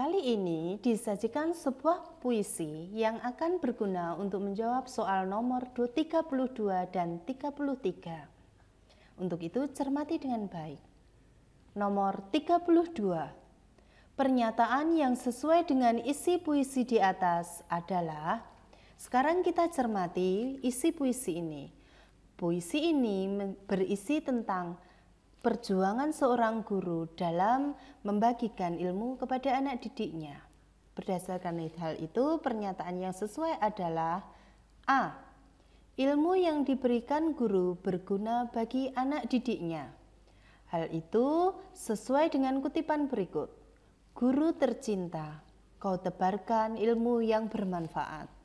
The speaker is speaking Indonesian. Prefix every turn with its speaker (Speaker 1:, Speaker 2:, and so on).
Speaker 1: Kali ini disajikan sebuah puisi yang akan berguna untuk menjawab soal nomor 32 dan 33. Untuk itu cermati dengan baik. Nomor 32. Pernyataan yang sesuai dengan isi puisi di atas adalah Sekarang kita cermati isi puisi ini. Puisi ini berisi tentang perjuangan seorang guru dalam membagikan ilmu kepada anak didiknya. Berdasarkan hal itu, pernyataan yang sesuai adalah A. Ilmu yang diberikan guru berguna bagi anak didiknya. Hal itu sesuai dengan kutipan berikut. Guru tercinta, kau tebarkan ilmu yang bermanfaat.